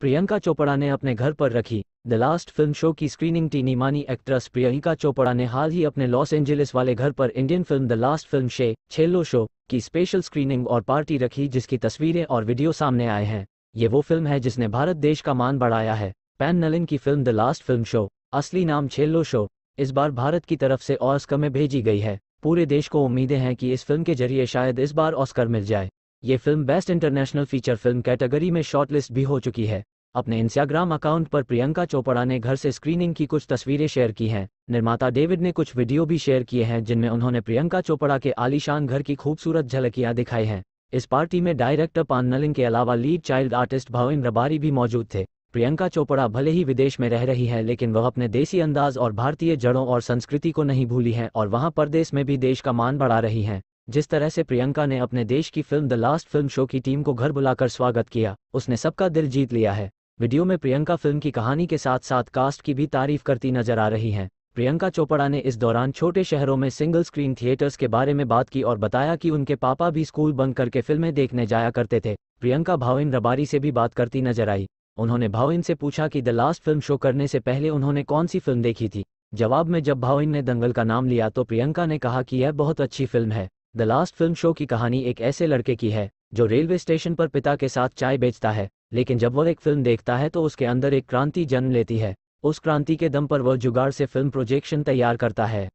प्रियंका चोपड़ा ने अपने घर पर रखी द लास्ट फिल्म शो की स्क्रीनिंग टीनी मानी एक्ट्रेस प्रियंका चोपड़ा ने हाल ही अपने लॉस एंजलिस वाले घर पर Indian film the last film शे छेलो शो की स्पेशल स्क्रीनिंग और पार्टी रखी जिसकी तस्वीरें और वीडियो सामने आए हैं ये वो फिल्म है जिसने भारत देश का मान बढ़ाया है पैन नलिन की film the last film show असली नाम छेलो शो इस बार भारत की तरफ से ऑस्कर में भेजी गई है पूरे देश को उम्मीदें हैं कि इस फिल्म के जरिए शायद इस बार ऑस्कर मिल जाए ये film best international feature film category में शॉर्टलिस्ट भी हो चुकी है अपने इंस्टाग्राम अकाउंट पर प्रियंका चोपड़ा ने घर से स्क्रीनिंग की कुछ तस्वीरें शेयर की हैं निर्माता डेविड ने कुछ वीडियो भी शेयर किए हैं जिनमें उन्होंने प्रियंका चोपड़ा के आलीशान घर की खूबसूरत झलकियां दिखाई हैं इस पार्टी में डायरेक्टर पान नलिंग के अलावा lead child artist Bhavin Rabari भी मौजूद थे प्रियंका चोपड़ा भले ही विदेश में रह रही हैं लेकिन वह अपने देसी अंदाज और भारतीय जड़ों और संस्कृति को नहीं भूली है और वहां परदेश में भी देश का मान बढ़ा रही हैं जिस तरह से प्रियंका ने अपने देश की film the last film show की टीम को घर बुलाकर स्वागत किया उसने सबका दिल जीत लिया है वीडियो में प्रियंका फिल्म की कहानी के साथ साथ कास्ट की भी तारीफ करती नजर आ रही हैं प्रियंका चोपड़ा ने इस दौरान छोटे शहरों में सिंगल स्क्रीन थिएटर्स के बारे में बात की और बताया कि उनके पापा भी स्कूल बंद करके फिल्में देखने जाया करते थे प्रियंका भाविन रबारी से भी बात करती नजर आई उन्होंने भाविन से पूछा कि द लास्ट फिल्म शो करने से पहले उन्होंने कौन सी फिल्म देखी थी जवाब में जब भाविन ने दंगल का नाम लिया तो प्रियंका ने कहा कि यह बहुत अच्छी फिल्म है द लास्ट फिल्म शो की कहानी एक ऐसे लड़के की है जो रेलवे स्टेशन पर पिता के साथ चाय बेचता है लेकिन जब वह एक फिल्म देखता है तो उसके अंदर एक क्रांति जन्म लेती है उस क्रांति के दम पर वह जुगाड़ से फिल्म प्रोजेक्शन तैयार करता है